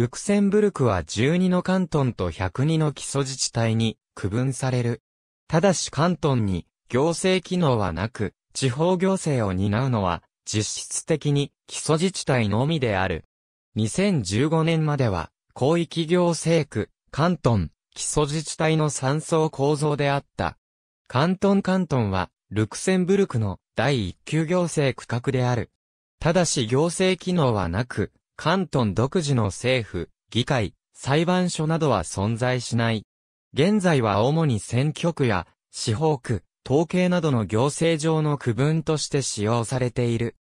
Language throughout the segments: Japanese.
ルクセンブルクは12の関東と102の基礎自治体に区分される。ただし関東に行政機能はなく、地方行政を担うのは実質的に基礎自治体のみである。2015年までは広域行政区、関東、基礎自治体の3層構造であった。関東関東はルクセンブルクの第1級行政区画である。ただし行政機能はなく、関東独自の政府、議会、裁判所などは存在しない。現在は主に選挙区や、司法区、統計などの行政上の区分として使用されている。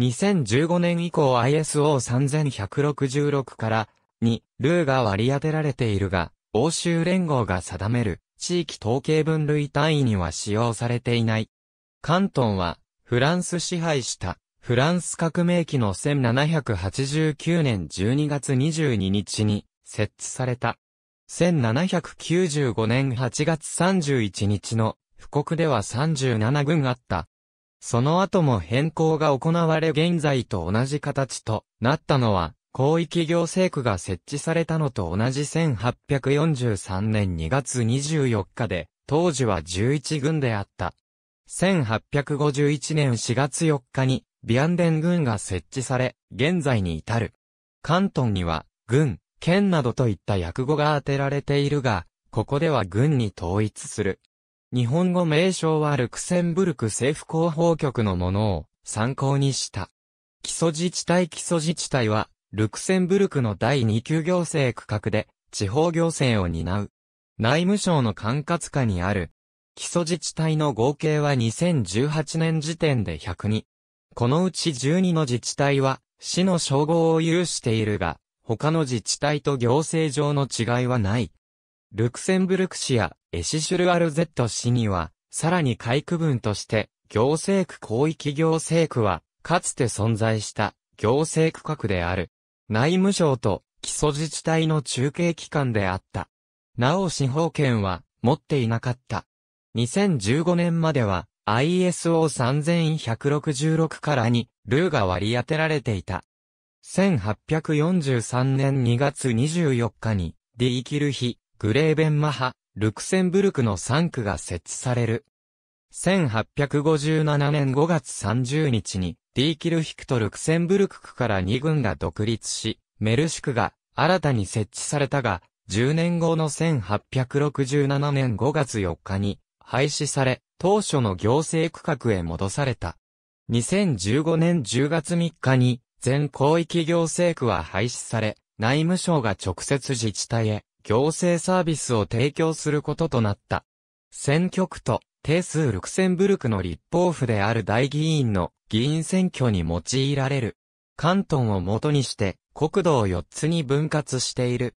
2015年以降 ISO3166 から2ルーが割り当てられているが、欧州連合が定める地域統計分類単位には使用されていない。関東はフランス支配したフランス革命期の1789年12月22日に設置された。1795年8月31日の布告では37軍あった。その後も変更が行われ現在と同じ形となったのは、広域行政区が設置されたのと同じ1843年2月24日で、当時は11軍であった。1851年4月4日にビアンデン郡が設置され、現在に至る。関東には、郡、県などといった訳語が当てられているが、ここでは郡に統一する。日本語名称はルクセンブルク政府広報局のものを参考にした。基礎自治体基礎自治体は、ルクセンブルクの第2級行政区画で、地方行政を担う。内務省の管轄下にある。基礎自治体の合計は2018年時点で102。このうち12の自治体は、市の称号を有しているが、他の自治体と行政上の違いはない。ルクセンブルク市やエシシュルアルゼット市には、さらに海区分として、行政区広域行政区は、かつて存在した行政区画である。内務省と基礎自治体の中継機関であった。なお司法権は持っていなかった。2015年までは ISO3166 からに、ルーが割り当てられていた。1843年2月24日に、ディーキルヒ、グレーベンマハ、ルクセンブルクの3区が設置される。1857年5月30日に、ディーキルヒクとルクセンブルク区から2軍が独立し、メルシクが新たに設置されたが、10年後の1867年5月4日に、廃止され、当初の行政区画へ戻された。2015年10月3日に、全広域行政区は廃止され、内務省が直接自治体へ、行政サービスを提供することとなった。選挙区と、定数ルクセンブルクの立法府である大議員の議員選挙に用いられる。関東を元にして、国土を4つに分割している。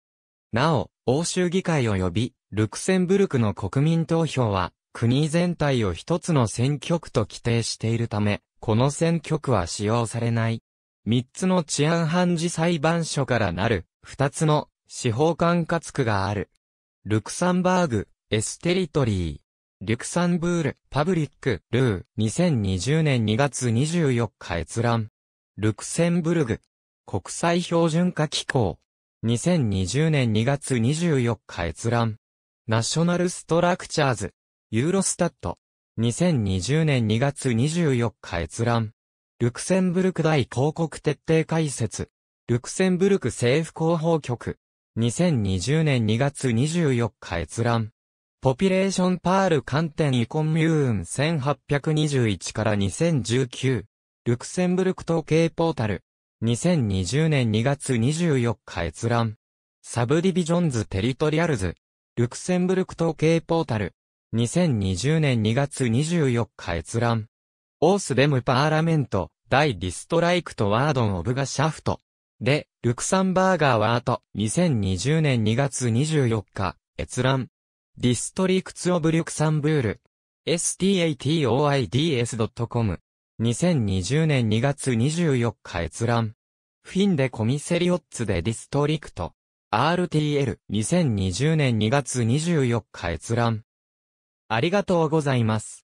なお、欧州議会及び、ルクセンブルクの国民投票は、国全体を一つの選挙区と規定しているため、この選挙区は使用されない。三つの治安判事裁判所からなる、二つの司法管轄区がある。ルクサンバーグ、エステリトリー。リュクサンブール、パブリック、ルー、2020年2月24日閲覧。ルクセンブルグ、国際標準化機構。2020年2月24日閲覧。ナショナルストラクチャーズ、ユーロスタット。2020年2月24日閲覧。ルクセンブルク大広告徹底解説。ルクセンブルク政府広報局。2020年2月24日閲覧。ポピレーションパール観点イコンミューン1821から2019。ルクセンブルク統計ポータル。2020年2月24日閲覧。サブディビジョンズテリトリアルズ。ルクセンブルク統計ポータル。2020年2月24日閲覧。オースデムパーラメント、大ディストライクとワードンオブガシャフト。で、ルクサンバーガーワート、2020年2月24日、閲覧。ディストリクツオブリュクサンブール。statoids.com。2020年2月24日閲覧。フィンデコミセリオッツでディストリクト。RTL。2020年2月24日閲覧。ありがとうございます。